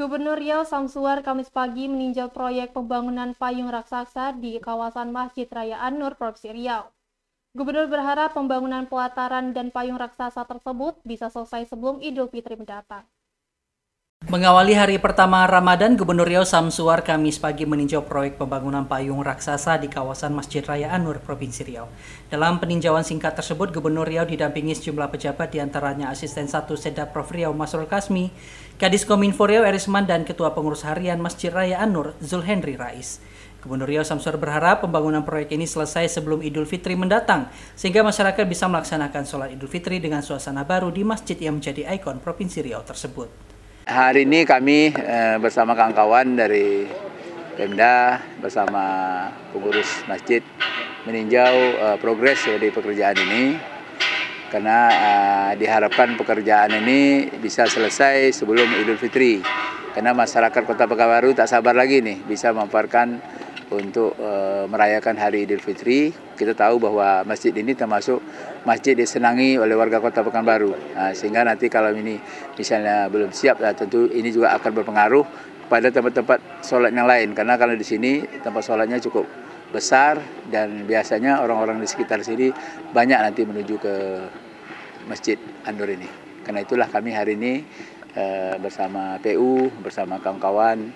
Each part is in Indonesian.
Gubernur Riau Samsuar Kamis pagi meninjau proyek pembangunan payung raksasa di kawasan Masjid Raya Anur, Provinsi Riau. Gubernur berharap pembangunan pelataran dan payung raksasa tersebut bisa selesai sebelum Idul Fitri mendatang. Mengawali hari pertama Ramadan, Gubernur Riau Samsuar Kamis pagi meninjau proyek pembangunan payung raksasa di kawasan Masjid Raya Anur, Provinsi Riau. Dalam peninjauan singkat tersebut, Gubernur Riau didampingi sejumlah pejabat diantaranya Asisten 1 Seda Prof. Riau Masrul Kasmi, Kadis Kominfo Riau Erisman, dan Ketua Pengurus Harian Masjid Raya Anur, Zul Henry Rais. Gubernur Riau Samsuar berharap pembangunan proyek ini selesai sebelum Idul Fitri mendatang, sehingga masyarakat bisa melaksanakan sholat Idul Fitri dengan suasana baru di masjid yang menjadi ikon Provinsi Riau tersebut hari ini kami eh, bersama kawan-kawan dari Pemda bersama pengurus masjid meninjau eh, progres ya dari pekerjaan ini karena eh, diharapkan pekerjaan ini bisa selesai sebelum Idul Fitri karena masyarakat Kota Pekanbaru tak sabar lagi nih bisa memanfaatkan untuk uh, merayakan Hari Idul Fitri. Kita tahu bahwa masjid ini termasuk masjid disenangi oleh warga Kota Pekanbaru. Nah, sehingga nanti kalau ini misalnya belum siap, ya tentu ini juga akan berpengaruh pada tempat-tempat sholat yang lain. Karena kalau di sini tempat sholatnya cukup besar dan biasanya orang-orang di sekitar sini banyak nanti menuju ke Masjid Andor ini. Karena itulah kami hari ini eh, bersama PU, bersama kawan-kawan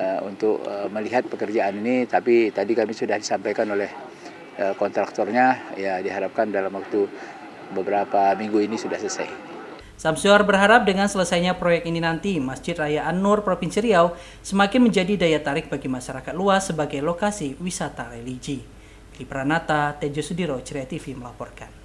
Eh, untuk eh, melihat pekerjaan ini. Tapi tadi kami sudah disampaikan oleh eh, kontraktornya, ya diharapkan dalam waktu beberapa minggu ini sudah selesai. Samsuar berharap dengan selesainya proyek ini nanti, Masjid Raya An-Nur Provinsi Riau semakin menjadi daya tarik bagi masyarakat luas sebagai lokasi wisata religi. Di Pranata, Tejo Sudiro, Ceria TV melaporkan.